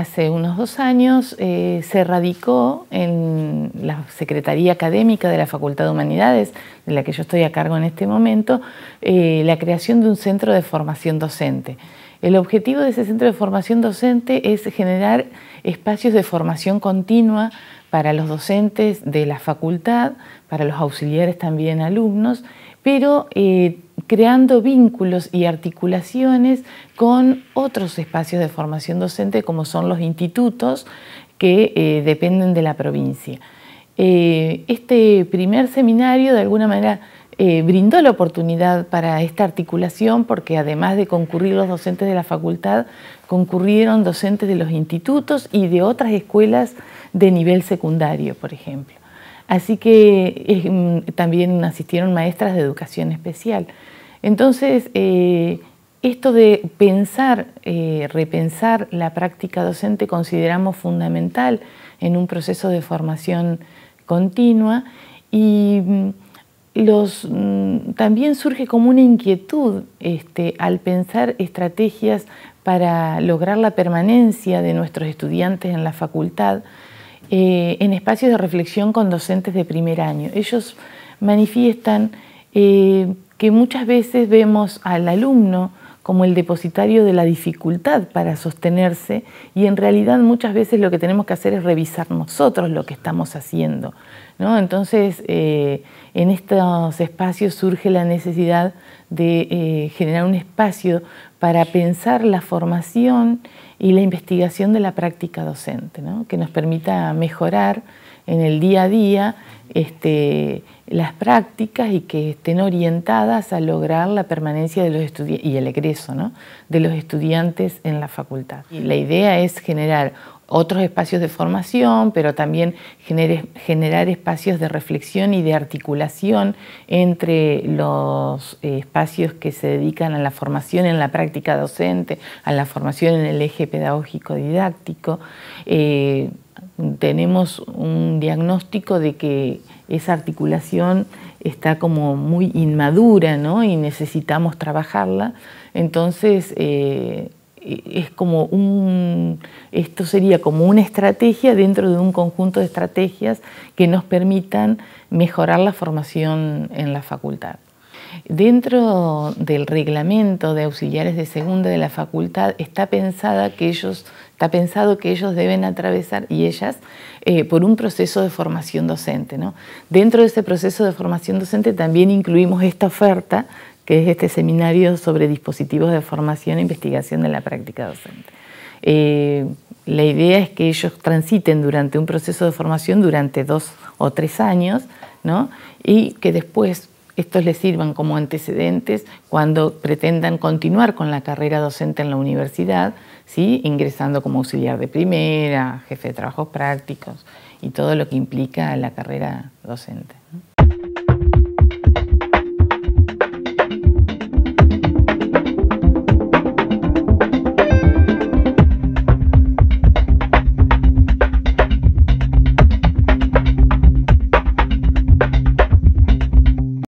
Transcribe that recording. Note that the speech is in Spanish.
hace unos dos años eh, se radicó en la Secretaría Académica de la Facultad de Humanidades, de la que yo estoy a cargo en este momento, eh, la creación de un centro de formación docente. El objetivo de ese centro de formación docente es generar espacios de formación continua para los docentes de la facultad, para los auxiliares también alumnos, pero eh, creando vínculos y articulaciones con otros espacios de formación docente como son los institutos que eh, dependen de la provincia. Eh, este primer seminario de alguna manera eh, brindó la oportunidad para esta articulación porque además de concurrir los docentes de la facultad, concurrieron docentes de los institutos y de otras escuelas de nivel secundario, por ejemplo. Así que eh, mm, también asistieron maestras de educación especial. Entonces, eh, esto de pensar, repensar la práctica docente consideramos fundamental en un proceso de formación continua y mm, los, mm, también surge como una inquietud este, al pensar estrategias para lograr la permanencia de nuestros estudiantes en la facultad eh, en espacios de reflexión con docentes de primer año. Ellos manifiestan eh, que muchas veces vemos al alumno como el depositario de la dificultad para sostenerse y en realidad muchas veces lo que tenemos que hacer es revisar nosotros lo que estamos haciendo, entonces, eh, en estos espacios surge la necesidad de eh, generar un espacio para pensar la formación y la investigación de la práctica docente, que nos permita mejorar en el día a día este, las prácticas y que estén orientadas a lograr la permanencia de los y el egreso de los estudiantes en la facultad. la idea es generar otros espacios de formación, pero también generar espacios de reflexión y de articulación entre los eh, espacios que se dedican a la formación en la práctica docente, a la formación en el eje pedagógico didáctico. Eh, tenemos un diagnóstico de que esa articulación está como muy inmadura y necesitamos trabajarla. Entonces, eh, es como un, esto sería como una estrategia dentro de un conjunto de estrategias que nos permitan mejorar la formación en la facultad. Dentro del reglamento de auxiliares de segunda de la facultad está, pensada que ellos, está pensado que ellos deben atravesar y ellas eh, por un proceso de formación docente. ¿no? Dentro de ese proceso de formación docente también incluimos esta oferta que es este seminario sobre dispositivos de formación e investigación de la práctica docente. Eh, la idea es que ellos transiten durante un proceso de formación durante dos o tres años ¿no? y que después estos les sirvan como antecedentes cuando pretendan continuar con la carrera docente en la universidad, ¿sí? ingresando como auxiliar de primera, jefe de trabajos prácticos y todo lo que implica la carrera docente.